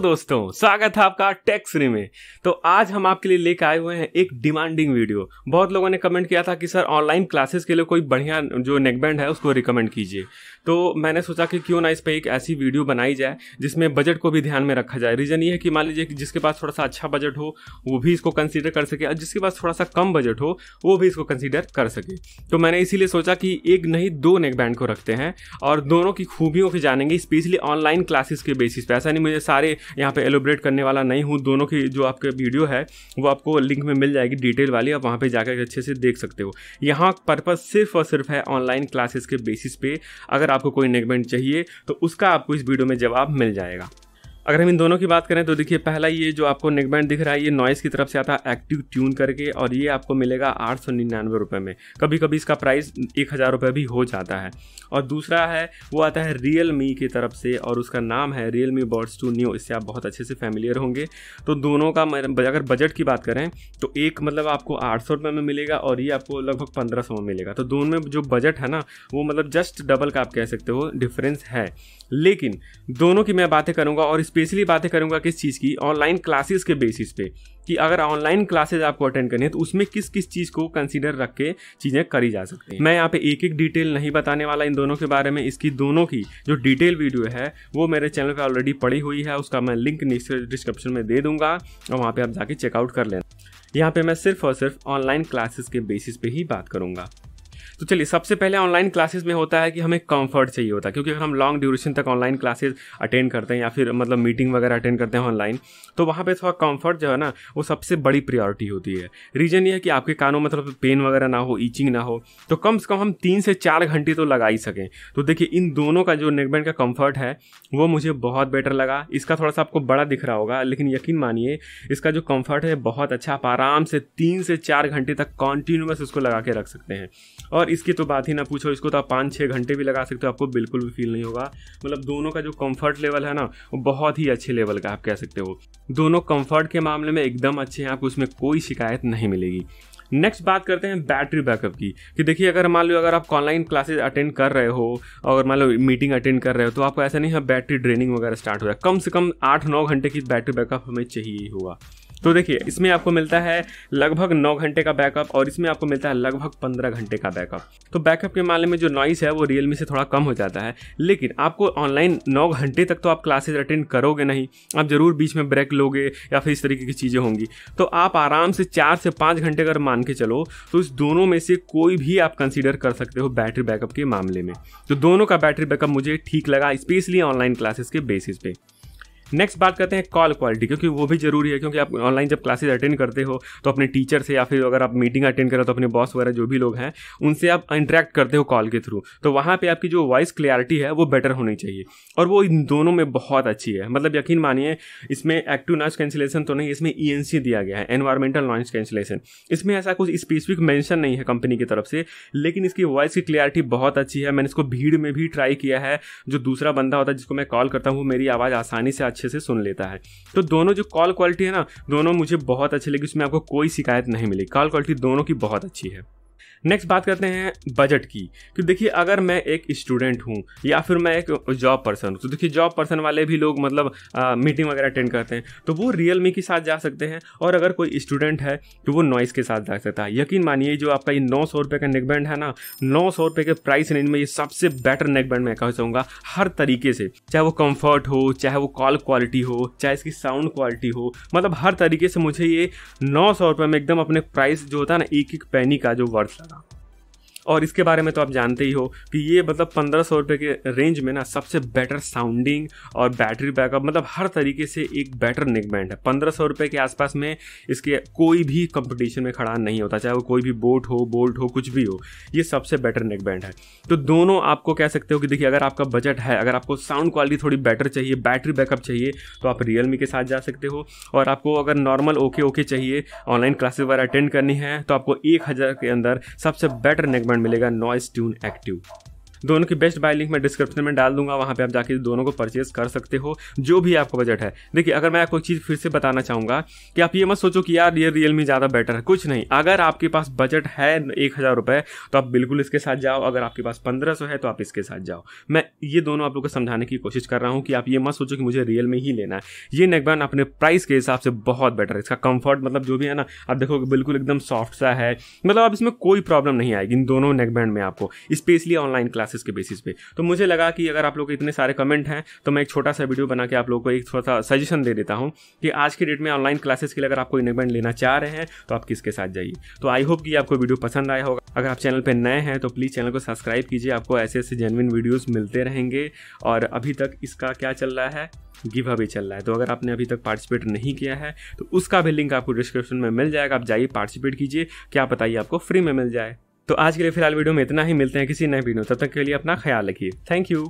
दोस्तों स्वागत है आपका टेक्स में तो आज हम आपके लिए लेकर आए हुए हैं एक डिमांडिंग वीडियो बहुत लोगों ने कमेंट किया था कि सर ऑनलाइन क्लासेस के लिए कोई बढ़िया जो नेकबैंड है उसको रिकमेंड कीजिए तो मैंने सोचा कि क्यों ना इस पर एक ऐसी वीडियो बनाई जाए जिसमें बजट को भी ध्यान में रखा जाए रीज़न ये है कि मान लीजिए कि जिसके पास थोड़ा सा अच्छा बजट हो वो भी इसको कंसिडर कर सके और जिसके पास थोड़ा सा कम बजट हो वो भी इसको कंसिडर कर सके तो मैंने इसीलिए सोचा कि एक नहीं दो नेकबैंड को रखते हैं और दोनों की खूबियों की जानेंगे स्पेशली ऑनलाइन क्लासेस के बेसिस पे ऐसा नहीं मुझे सारे यहाँ पे एलोब्रेट करने वाला नहीं हूँ दोनों की जो आपके वीडियो है वो आपको लिंक में मिल जाएगी डिटेल वाली आप वहाँ पे जाकर अच्छे से देख सकते हो यहाँ पर्पज़ सिर्फ और सिर्फ है ऑनलाइन क्लासेस के बेसिस पे अगर आपको कोई नेगमेंट चाहिए तो उसका आपको इस वीडियो में जवाब मिल जाएगा अगर हम इन दोनों की बात करें तो देखिए पहला ये जो आपको नेकबैंड दिख रहा है ये नॉइस की तरफ से आता है एक्टिव ट्यून करके और ये आपको मिलेगा आठ सौ निन्यानवे रुपये में कभी कभी इसका प्राइस एक हज़ार रुपये भी हो जाता है और दूसरा है वो आता है रियल मी की तरफ से और उसका नाम है Realme buds two new इससे आप बहुत अच्छे से फैमिलियर होंगे तो दोनों का अगर बजट की बात करें तो एक मतलब आपको आठ सौ रुपये में मिलेगा और ये आपको लगभग पंद्रह सौ में मिलेगा तो दोनों में जो बजट है ना वो मतलब जस्ट डबल का आप कह सकते हो डिफरेंस है लेकिन दोनों की मैं बातें करूँगा और इस स्पेशली बातें करूंगा किस चीज़ की ऑनलाइन क्लासेस के बेसिस पे कि अगर ऑनलाइन क्लासेज आपको अटेंड करनी है तो उसमें किस किस चीज़ को कंसिडर रख के चीज़ें करी जा सकती हैं मैं यहाँ पे एक एक डिटेल नहीं बताने वाला इन दोनों के बारे में इसकी दोनों की जो डिटेल वीडियो है वो मेरे चैनल पर ऑलरेडी पड़ी हुई है उसका मैं लिंक नीचे डिस्क्रिप्शन में दे दूंगा और वहाँ पर आप जाके चेकआउट कर लेना यहाँ पे मैं सिर्फ और सिर्फ ऑनलाइन क्लासेस के बेसिस पे ही बात करूँगा तो चलिए सबसे पहले ऑनलाइन क्लासेस में होता है कि हमें कंफर्ट चाहिए होता है क्योंकि अगर हम लॉन्ग ड्यूरेशन तक ऑनलाइन क्लासेस अटेंड करते हैं या फिर मतलब मीटिंग वगैरह अटेंड करते हैं ऑनलाइन तो वहाँ पर थोड़ा कम्फर्ट जो है ना वो सबसे बड़ी प्रियोरिटी होती है रीज़न ये है कि आपके कानों में मतलब पेन वगैरह ना हो ईचिंग ना हो तो कम से कम हम तीन से चार घंटे तो लगा ही सकें तो देखिए इन दोनों का जो नेकबैंड का कम्फर्ट है वो मुझे बहुत बेटर लगा इसका थोड़ा सा आपको बड़ा दिख रहा होगा लेकिन यकीन मानिए इसका जो कम्फर्ट है बहुत अच्छा आप आराम से तीन से चार घंटे तक कॉन्टिन्यूस उसको लगा के रख सकते हैं और और इसकी तो बात ही ना पूछो इसको तो आप पाँच छः घंटे भी लगा सकते हो आपको बिल्कुल भी फील नहीं होगा मतलब दोनों का जो कम्फर्ट लेवल है ना वो बहुत ही अच्छे लेवल का आप कह सकते हो दोनों कम्फर्ट के मामले में एकदम अच्छे हैं आपको उसमें कोई शिकायत नहीं मिलेगी नेक्स्ट बात करते हैं बैटरी बैकअप की कि देखिए अगर मान लो अगर आप ऑनलाइन क्लासेज अटेंड कर रहे हो और मान लो मीटिंग अटेंड कर रहे हो तो आपको ऐसा नहीं है बैटरी ड्रेनिंग वगैरह स्टार्ट हो रहा है कम से कम आठ नौ घंटे की बैटरी बैकअप हमें चाहिए ही होगा तो देखिए इसमें आपको मिलता है लगभग नौ घंटे का बैकअप और इसमें आपको मिलता है लगभग पंद्रह घंटे का बैकअप तो बैकअप के मामले में जो नॉइस है वो रियलमी से थोड़ा कम हो जाता है लेकिन आपको ऑनलाइन नौ घंटे तक तो आप क्लासेज अटेंड करोगे नहीं आप ज़रूर बीच में ब्रेक लोगे या फिर इस तरीके की चीज़ें होंगी तो आप आराम से चार से पाँच घंटे अगर मान के चलो तो इस दोनों में से कोई भी आप कंसिडर कर सकते हो बैटरी बैकअप के मामले में तो दोनों का बैटरी बैकअप मुझे ठीक लगा स्पेशली ऑनलाइन क्लासेस के बेसिस पे नेक्स्ट बात करते हैं कॉल क्वालिटी क्योंकि वो भी जरूरी है क्योंकि आप ऑनलाइन जब क्लासेज अटेंड करते हो तो अपने टीचर से या फिर अगर आप मीटिंग अटेंड करें तो अपने बॉस वगैरह जो भी लोग हैं उनसे आप इंटरेक्ट करते हो कॉल के थ्रू तो वहाँ पर आपकी जो वॉइस क्लियरिटी है वो बेटर होनी चाहिए और वो इन दोनों में बहुत अच्छी है मतलब यकीन मानिए इसमें एक्टिव नॉइस कैंसिलेशन तो नहीं इसमें ई e दिया गया है एनवायरमेंटल नॉइस कैंसिलेशन इसमें ऐसा कुछ स्पेसिफिक मैंशन नहीं है कंपनी की तरफ से लेकिन इसकी वॉइस की क्लियरिटी बहुत अच्छी है मैंने इसको भीड़ में भी ट्राई किया है जो दूसरा बंदा होता है जिसको मैं कॉल करता हूँ मेरी आवाज़ आसानी से अच्छे से सुन लेता है तो दोनों जो कॉल क्वालिटी है ना दोनों मुझे बहुत अच्छी लगी उसमें आपको कोई शिकायत नहीं मिली कॉल क्वालिटी दोनों की बहुत अच्छी है नेक्स्ट बात करते हैं बजट की कि देखिए अगर मैं एक स्टूडेंट हूँ या फिर मैं एक जॉब पर्सन हूँ तो देखिए जॉब पर्सन वाले भी लोग मतलब आ, मीटिंग वगैरह अटेंड करते हैं तो वो रियल मी के साथ जा सकते हैं और अगर कोई स्टूडेंट है तो वो नॉइस के साथ जा सकता है यकीन मानिए जो आपका ये नौ सौ रुपये का नेकबैंड है ना नौ सौ रुपये के प्राइस रेंज में ये सबसे बेटर नेकबैंड मैं कह चाहूँगा हर तरीके से चाहे वो कम्फर्ट हो चाहे वो कॉल क्वालिटी हो चाहे इसकी साउंड क्वालिटी हो मतलब हर तरीके से मुझे ये नौ सौ रुपये में एकदम अपने प्राइस जो होता है ना एक एक पैनी का जो वर्थ था और इसके बारे में तो आप जानते ही हो कि ये मतलब पंद्रह सौ रुपये के रेंज में ना सबसे बेटर साउंडिंग और बैटरी बैकअप मतलब हर तरीके से एक बेटर नेक बैंड है पंद्रह सौ रुपये के आसपास में इसके कोई भी कंपटीशन में खड़ा नहीं होता चाहे वो कोई भी बोट हो बोल्ट हो कुछ भी हो ये सबसे बेटर नेक बैंड है तो दोनों आपको कह सकते हो कि देखिए अगर आपका बजट है अगर आपको साउंड क्वालिटी थोड़ी बेटर चाहिए बैटरी बैकअप चाहिए तो आप रियलमी के साथ जा सकते हो और आपको अगर नॉर्मल ओके ओके चाहिए ऑनलाइन क्लासेस वगैरह अटेंड करनी है तो आपको एक हज़ार के अंदर सबसे बेटर नेकबैंड पॉइंट मिलेगा नॉइस ट्यून एक्टिव दोनों की बेस्ट बाय लिंक मैं डिस्क्रिप्शन में डाल दूंगा वहाँ पे आप जाके दोनों को परचेज कर सकते हो जो भी आपका बजट है देखिए अगर मैं आपको चीज़ फिर से बताना चाहूँगा कि आप ये मत सोचो कि यार ये रियल ज़्यादा बेटर है कुछ नहीं अगर आपके पास बजट है एक हज़ार रुपये तो आप बिल्कुल इसके साथ जाओ अगर आपके पास पंद्रह सौ है तो आप इसके साथ जाओ मैं ये दोनों आप लोग को समझाने की कोशिश कर रहा हूँ कि आप ये मत सोचो कि मुझे रियल ही लेना है ये नेकबैंड अपने प्राइस के हिसाब से बहुत बेटर है इसका कम्फर्ट मतलब जो भी है ना आप देखोगे बिल्कुल एकदम सॉफ्ट सा है मतलब आप इसमें कोई प्रॉब्लम नहीं आएगी इन दोनों नेकबैंड में आपको स्पेशली ऑनलाइन क्लास क्लासेस के बेसिस पे तो मुझे लगा कि अगर आप लोग इतने सारे कमेंट हैं तो मैं एक छोटा सा वीडियो बना के आप लोग को एक थोड़ा सा सजेशन दे देता हूँ कि आज की डेट में ऑनलाइन क्लासेस के लिए अगर आपको इनमेंट लेना चाह रहे हैं तो आप किसके साथ जाइए तो आई होप कि आपको वीडियो पसंद आया होगा अगर आप चैनल पर नए हैं तो प्लीज़ चैनल को सब्सक्राइब कीजिए आपको ऐसे ऐसे जेनविन वीडियोज़ मिलते रहेंगे और अभी तक इसका क्या चल रहा है गिव अवे चल रहा है तो अगर आपने अभी तक पार्टिसिपेट नहीं किया है तो उसका भी लिंक आपको डिस्क्रिप्शन में मिल जाएगा आप जाइए पार्टिसिपेट कीजिए क्या बताइए आपको फ्री में मिल जाए तो आज के लिए फिलहाल वीडियो में इतना ही मिलते हैं किसी नए वीडियो तब तक के लिए अपना ख्याल रखिए थैंक यू